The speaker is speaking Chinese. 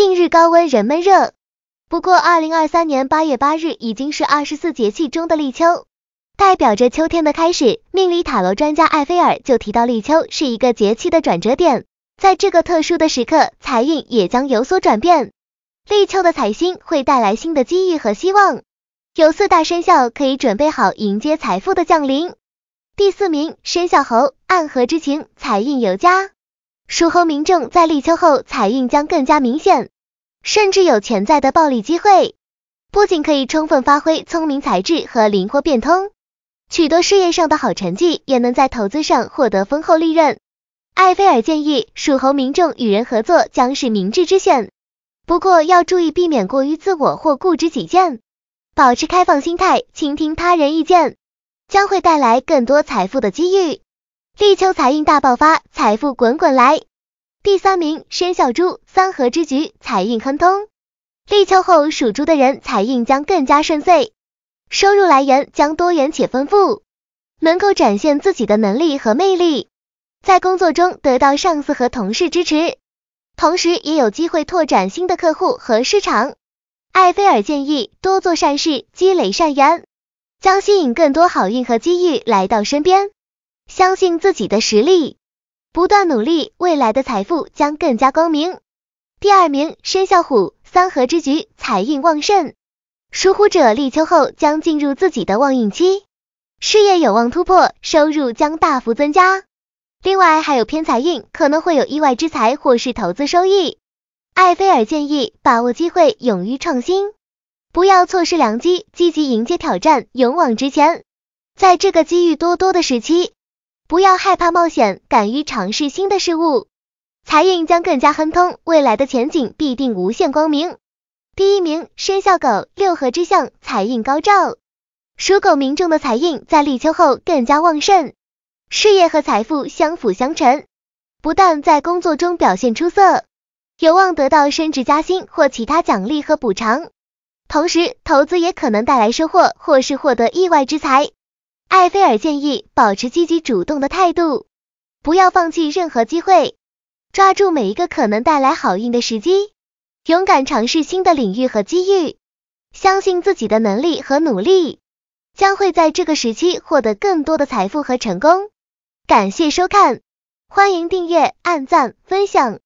近日高温仍闷热，不过二零二三年八月八日已经是二十四节气中的立秋，代表着秋天的开始。命理塔罗专家艾菲尔就提到，立秋是一个节气的转折点，在这个特殊的时刻，财运也将有所转变。立秋的彩星会带来新的机遇和希望，有四大生肖可以准备好迎接财富的降临。第四名，生肖猴，暗合之情，财运有加。属猴民众在立秋后财运将更加明显，甚至有潜在的暴利机会。不仅可以充分发挥聪明才智和灵活变通，取得事业上的好成绩，也能在投资上获得丰厚利润。艾菲尔建议属猴民众与人合作将是明智之选，不过要注意避免过于自我或固执己见，保持开放心态，倾听他人意见，将会带来更多财富的机遇。立秋财运大爆发，财富滚滚来。第三名生肖猪，三合之局，财运亨通。立秋后属猪的人财运将更加顺遂，收入来源将多元且丰富，能够展现自己的能力和魅力，在工作中得到上司和同事支持，同时也有机会拓展新的客户和市场。艾菲尔建议多做善事，积累善缘，将吸引更多好运和机遇来到身边。相信自己的实力，不断努力，未来的财富将更加光明。第二名生肖虎，三合之局，财运旺盛。属虎者立秋后将进入自己的旺运期，事业有望突破，收入将大幅增加。另外还有偏财运，可能会有意外之财或是投资收益。艾菲尔建议把握机会，勇于创新，不要错失良机，积极迎接挑战，勇往直前。在这个机遇多多的时期。不要害怕冒险，敢于尝试新的事物，财运将更加亨通，未来的前景必定无限光明。第一名，生肖狗，六合之相，财运高照。属狗民众的财运在立秋后更加旺盛，事业和财富相辅相成，不但在工作中表现出色，有望得到升职加薪或其他奖励和补偿，同时投资也可能带来收获，或是获得意外之财。艾菲尔建议保持积极主动的态度，不要放弃任何机会，抓住每一个可能带来好运的时机，勇敢尝试新的领域和机遇，相信自己的能力和努力，将会在这个时期获得更多的财富和成功。感谢收看，欢迎订阅、按赞、分享。